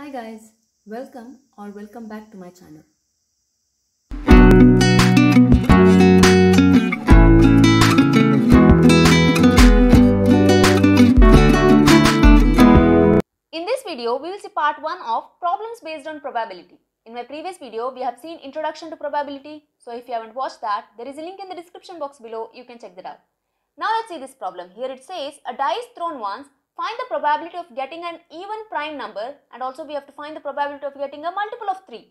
Hi guys, welcome or welcome back to my channel. In this video, we will see part 1 of problems based on probability. In my previous video, we have seen introduction to probability. So if you haven't watched that, there is a link in the description box below. You can check that out. Now let's see this problem. Here it says, a die is thrown once find the probability of getting an even prime number and also we have to find the probability of getting a multiple of 3.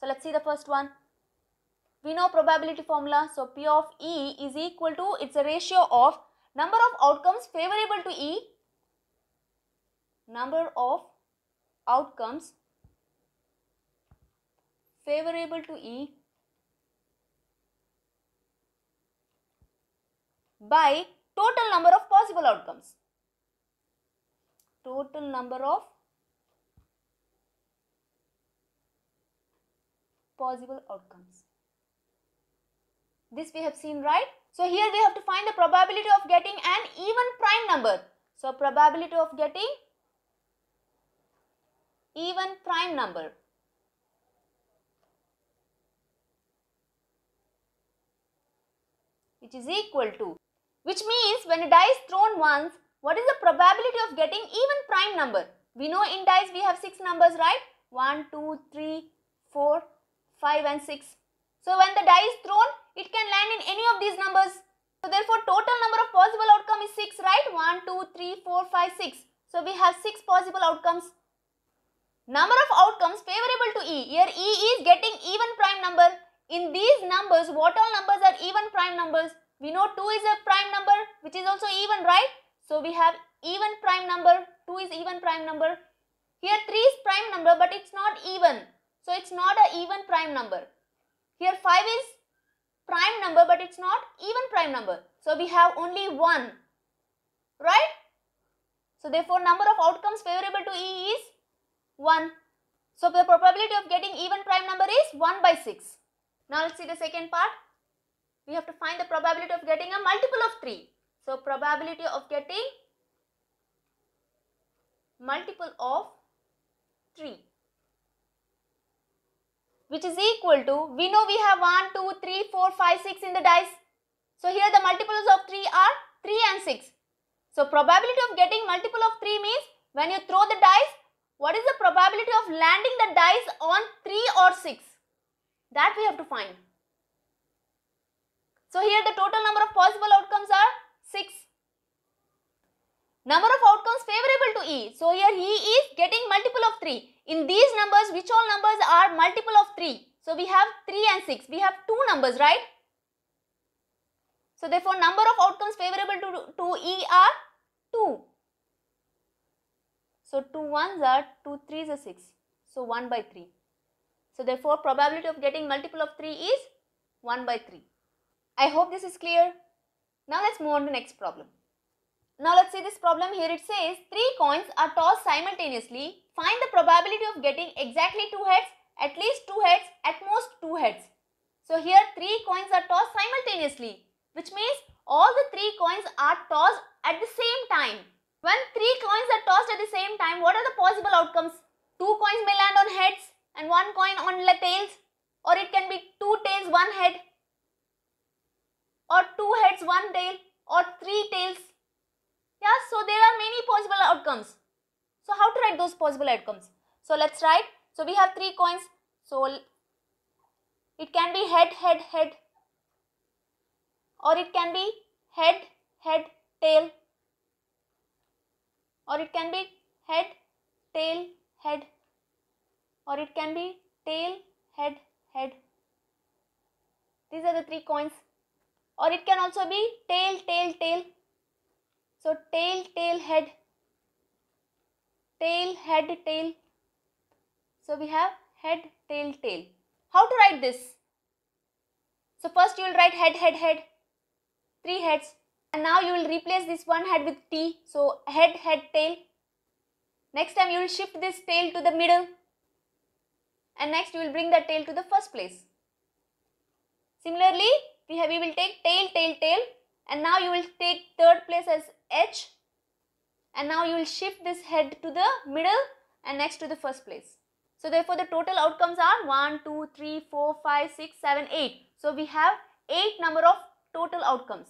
So let's see the first one. We know probability formula. So P of E is equal to, it's a ratio of number of outcomes favorable to E, number of outcomes favorable to E by total number of possible outcomes total number of possible outcomes. This we have seen, right? So here we have to find the probability of getting an even prime number. So probability of getting even prime number. Which is equal to. Which means when a die is thrown once, what is the probability of getting even prime number? We know in dice we have 6 numbers, right? 1, 2, 3, 4, 5 and 6. So when the die is thrown, it can land in any of these numbers. So therefore total number of possible outcome is 6, right? 1, 2, 3, 4, 5, 6. So we have 6 possible outcomes. Number of outcomes favorable to E. Here E is getting even prime number. In these numbers, what all numbers are even prime numbers? We know 2 is a prime number which is also even, right? So we have even prime number, 2 is even prime number. Here 3 is prime number but it's not even. So it's not an even prime number. Here 5 is prime number but it's not even prime number. So we have only 1. Right? So therefore number of outcomes favorable to E is 1. So the probability of getting even prime number is 1 by 6. Now let's see the second part. We have to find the probability of getting a multiple of 3. So probability of getting multiple of 3 which is equal to we know we have 1 2 3 4 5 6 in the dice so here the multiples of 3 are 3 and 6 so probability of getting multiple of 3 means when you throw the dice what is the probability of landing the dice on 3 or 6 that we have to find so here the total number of possible outcomes are 6. Number of outcomes favorable to E. So here he is getting multiple of 3. In these numbers, which all numbers are multiple of 3? So we have 3 and 6. We have two numbers, right? So therefore, number of outcomes favorable to, to E are 2. So 2 1s are 2 3s are 6. So 1 by 3. So therefore, probability of getting multiple of 3 is 1 by 3. I hope this is clear. Now let's move on to next problem. Now let's see this problem here it says three coins are tossed simultaneously. Find the probability of getting exactly two heads, at least two heads, at most two heads. So here three coins are tossed simultaneously which means all the three coins are tossed at the same time. When three coins are tossed at the same time, what are the possible outcomes? Two coins may land on heads and one coin on tails or it can be two tails, one head or two heads, one tail or three tails. Yeah, so there are many possible outcomes. So how to write those possible outcomes? So let's write. So we have three coins. So it can be head, head, head or it can be head, head, tail or it can be head, tail, head or it can be tail, head, head. These are the three coins or it can also be tail tail tail so tail tail head tail head tail so we have head tail tail how to write this so first you will write head head head three heads and now you will replace this one head with t so head head tail next time you will shift this tail to the middle and next you will bring the tail to the first place similarly we, have, we will take tail, tail, tail and now you will take third place as H and now you will shift this head to the middle and next to the first place. So therefore the total outcomes are 1, 2, 3, 4, 5, 6, 7, 8. So we have 8 number of total outcomes.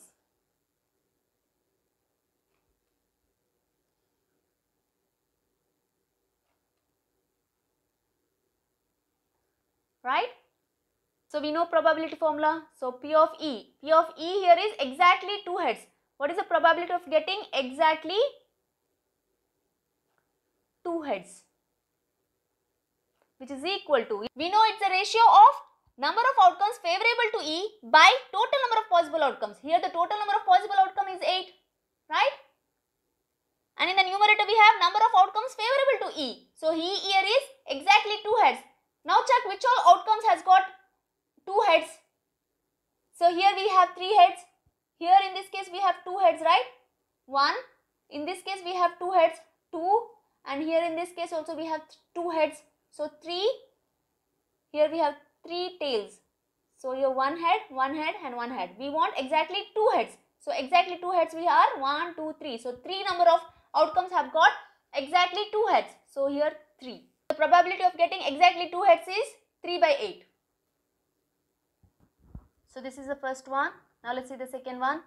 Right? So we know probability formula. So P of E. P of E here is exactly 2 heads. What is the probability of getting exactly 2 heads? Which is equal to, we know it's a ratio of number of outcomes favorable to E by total number of possible outcomes. Here the total number of possible outcome is 8, right? And in the numerator we have number of outcomes favorable to E. So E here is exactly 2 heads. Now check which all outcomes has got two heads. So here we have three heads. Here in this case we have two heads, right? One. In this case we have two heads, two. And here in this case also we have two heads. So three. Here we have three tails. So your one head, one head and one head. We want exactly two heads. So exactly two heads we are 1, 2, 3. So three number of outcomes have got exactly two heads. So here three. The probability of getting exactly two heads is 3 by 8. So this is the first one. Now let's see the second one.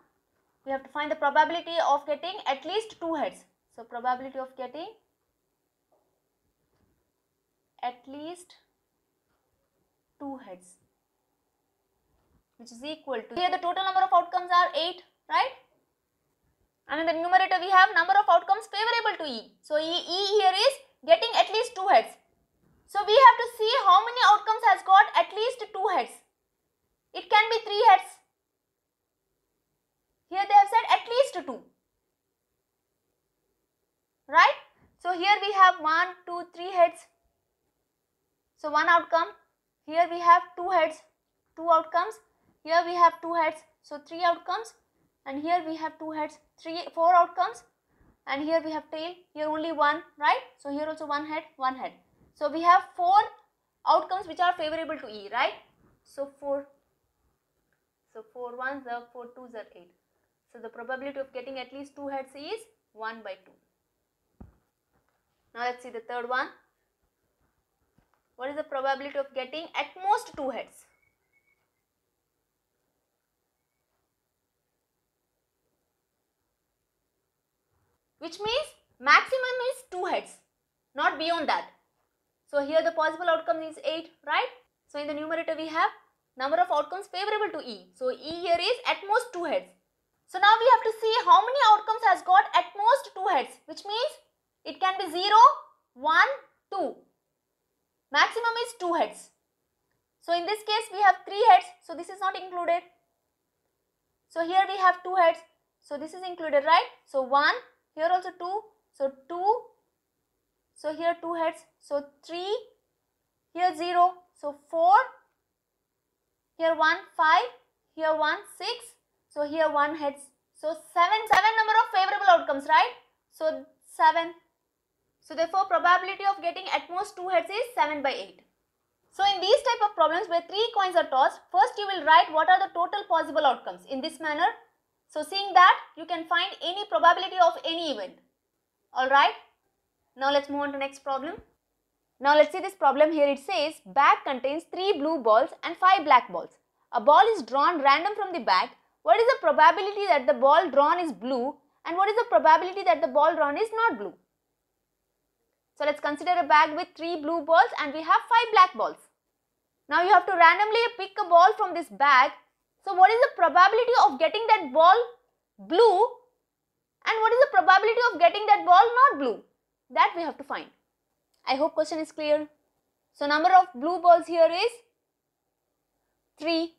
We have to find the probability of getting at least two heads. So probability of getting at least two heads which is equal to here the total number of outcomes are 8 right and in the numerator we have number of outcomes favorable to E. So E, e here is getting at least two heads. So we have to see how many outcomes has got at least two heads. It can be 3 heads. Here they have said at least 2. Right? So here we have one, two, three heads. So one outcome. Here we have 2 heads, 2 outcomes. Here we have 2 heads, so 3 outcomes. And here we have 2 heads, 3, 4 outcomes. And here we have tail, here only 1, right? So here also 1 head, 1 head. So we have 4 outcomes which are favorable to E, right? So 4 so 4 1s are 4 2s are 8. So the probability of getting at least 2 heads is 1 by 2. Now let's see the third one. What is the probability of getting at most 2 heads? Which means maximum is 2 heads, not beyond that. So here the possible outcome is 8, right? So in the numerator we have number of outcomes favorable to E. So E here is at most two heads. So now we have to see how many outcomes has got at most two heads which means it can be 0, 1, 2. Maximum is two heads. So in this case we have three heads so this is not included. So here we have two heads so this is included right. So 1 here also 2 so 2 so here two heads so 3 here 0 so 4 here 1, 5. Here 1, 6. So here 1 heads. So 7, 7 number of favorable outcomes, right? So 7. So therefore probability of getting at most 2 heads is 7 by 8. So in these type of problems where 3 coins are tossed, first you will write what are the total possible outcomes in this manner. So seeing that, you can find any probability of any event. Alright? Now let's move on to next problem. Now let's see this problem here. It says bag contains 3 blue balls and 5 black balls. A ball is drawn random from the bag. What is the probability that the ball drawn is blue and what is the probability that the ball drawn is not blue? So let's consider a bag with 3 blue balls and we have 5 black balls. Now you have to randomly pick a ball from this bag. So what is the probability of getting that ball blue and what is the probability of getting that ball not blue? That we have to find. I hope question is clear. So number of blue balls here is 3.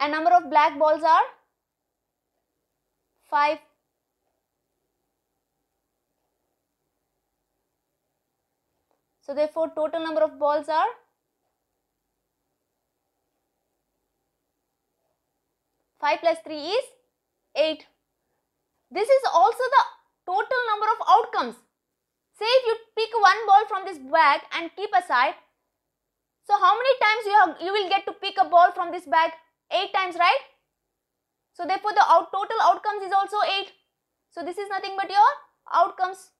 And number of black balls are 5. So therefore total number of balls are 5 plus 3 is 8. This is also the total number of outcomes. Say if you pick one ball from this bag and keep aside. So how many times you, have, you will get to pick a ball from this bag? 8 times, right? So therefore the out, total outcomes is also 8. So this is nothing but your outcomes.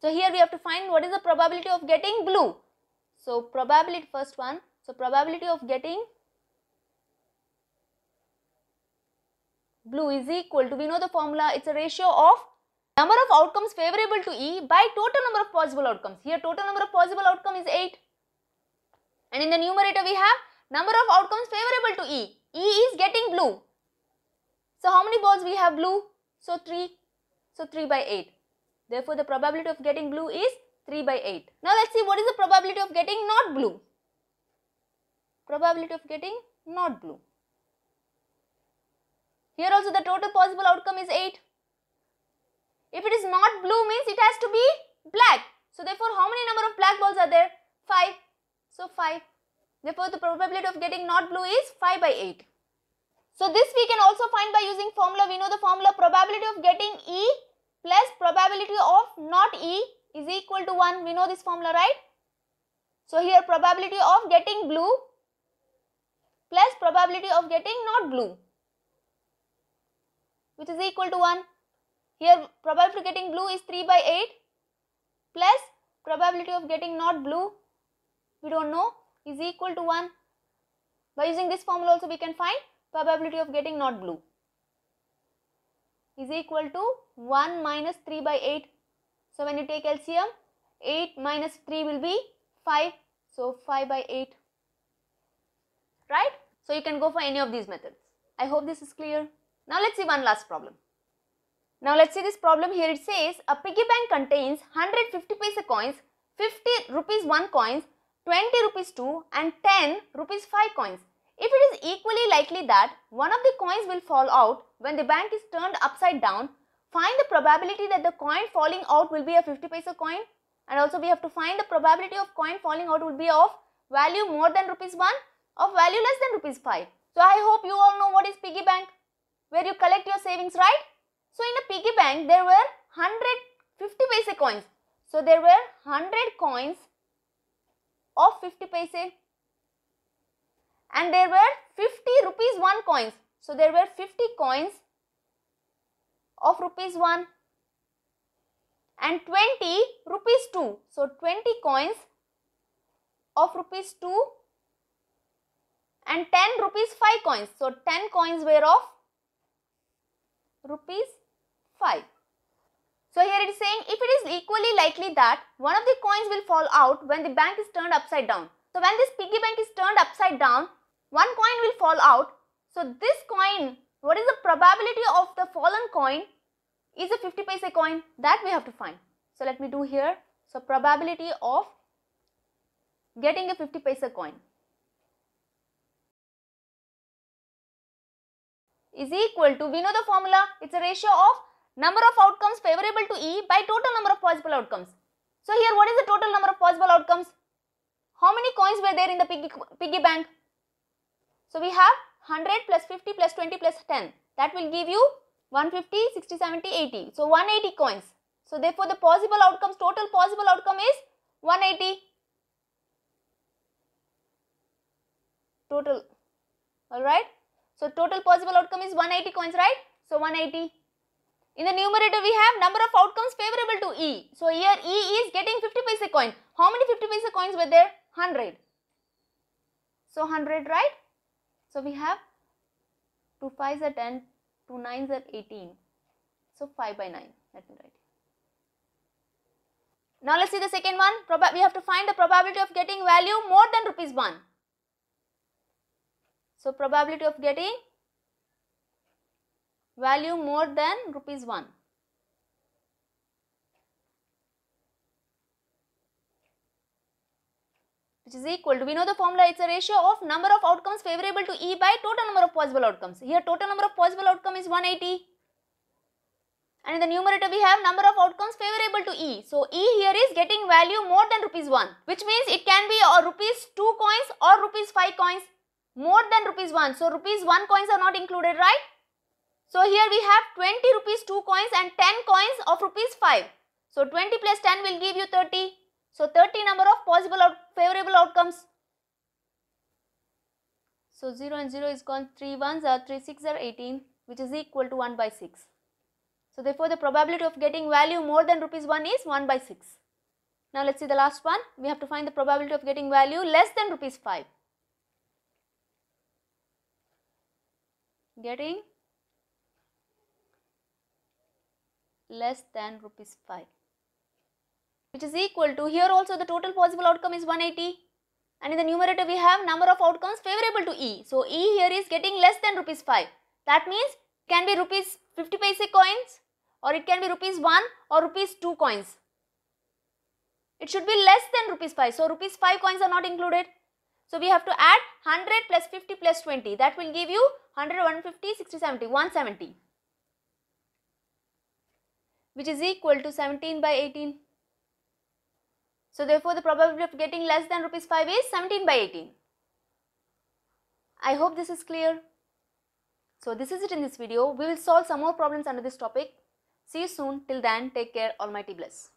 So here we have to find what is the probability of getting blue. So probability first one. So probability of getting blue is equal to, we know the formula, it's a ratio of number of outcomes favorable to E by total number of possible outcomes. Here total number of possible outcome is 8. And in the numerator we have number of outcomes favorable to E. E is getting blue. So how many balls we have blue? So 3. So 3 by 8. Therefore the probability of getting blue is 3 by 8. Now let's see what is the probability of getting not blue. Probability of getting not blue. Here also the total possible outcome is 8. If it is not blue means it has to be black. So therefore how many number of black balls are there? 5. So 5. Therefore the probability of getting not blue is 5 by 8. So this we can also find by using formula. We know the formula probability of getting E plus probability of not E is equal to 1. We know this formula right? So here probability of getting blue plus probability of getting not blue which is equal to 1. Here probability of getting blue is 3 by 8 plus probability of getting not blue, we don't know, is equal to 1. By using this formula also we can find probability of getting not blue is equal to 1 minus 3 by 8. So when you take LCM, 8 minus 3 will be 5. So 5 by 8. Right? So you can go for any of these methods. I hope this is clear. Now let's see one last problem. Now let's see this problem here it says a piggy bank contains 150 paisa coins, 50 rupees 1 coins, 20 rupees 2 and 10 rupees 5 coins. If it is equally likely that one of the coins will fall out when the bank is turned upside down, find the probability that the coin falling out will be a 50 paisa coin and also we have to find the probability of coin falling out will be of value more than rupees 1 of value less than rupees 5. So I hope you all know what is piggy bank where you collect your savings, right? So in a piggy bank, there were 150 paise coins. So there were 100 coins of 50 paise and there were 50 rupees 1 coins. So there were 50 coins of rupees 1 and 20 rupees 2. So 20 coins of rupees 2 and 10 rupees 5 coins. So 10 coins were of rupees 5. So here it is saying if it is equally likely that one of the coins will fall out when the bank is turned upside down. So when this piggy bank is turned upside down, one coin will fall out. So this coin, what is the probability of the fallen coin is a 50 paise coin that we have to find. So let me do here. So probability of getting a 50 paise coin. is equal to, we know the formula, it's a ratio of number of outcomes favorable to E by total number of possible outcomes. So here what is the total number of possible outcomes? How many coins were there in the piggy, piggy bank? So we have 100 plus 50 plus 20 plus 10. That will give you 150, 60, 70, 80. So 180 coins. So therefore the possible outcomes, total possible outcome is 180. Total. Alright. So total possible outcome is 180 coins, right? So 180. In the numerator, we have number of outcomes favorable to E. So here E is getting 50 paisa coin. How many 50 paisa coins were there? 100. So 100, right? So we have 2 5s are 10, 2 9s are 18. So 5 by 9, let me write. Now let's see the second one. we have to find the probability of getting value more than rupees 1. So, probability of getting value more than rupees 1. which is equal to, we know the formula, it's a ratio of number of outcomes favorable to E by total number of possible outcomes. Here total number of possible outcome is 180 and in the numerator we have number of outcomes favorable to E. So E here is getting value more than rupees 1 which means it can be or uh, rupees 2 coins or rupees 5 coins more than rupees 1. So rupees 1 coins are not included, right? So here we have 20 rupees 2 coins and 10 coins of rupees 5. So 20 plus 10 will give you 30. So 30 number of possible out favorable outcomes. So 0 and 0 is gone, 3 ones are 3 6 are 18 which is equal to 1 by 6. So therefore the probability of getting value more than rupees 1 is 1 by 6. Now let's see the last one. We have to find the probability of getting value less than rupees 5. getting less than rupees 5 which is equal to here also the total possible outcome is 180 and in the numerator we have number of outcomes favorable to E. So E here is getting less than rupees 5 that means it can be rupees 50 paise coins or it can be rupees 1 or rupees 2 coins. It should be less than rupees 5 so rupees 5 coins are not included so we have to add 100 plus 50 plus 20. That will give you 100, 150, 60, 70, 170. Which is equal to 17 by 18. So therefore the probability of getting less than rupees 5 is 17 by 18. I hope this is clear. So this is it in this video. We will solve some more problems under this topic. See you soon. Till then, take care. Almighty bless.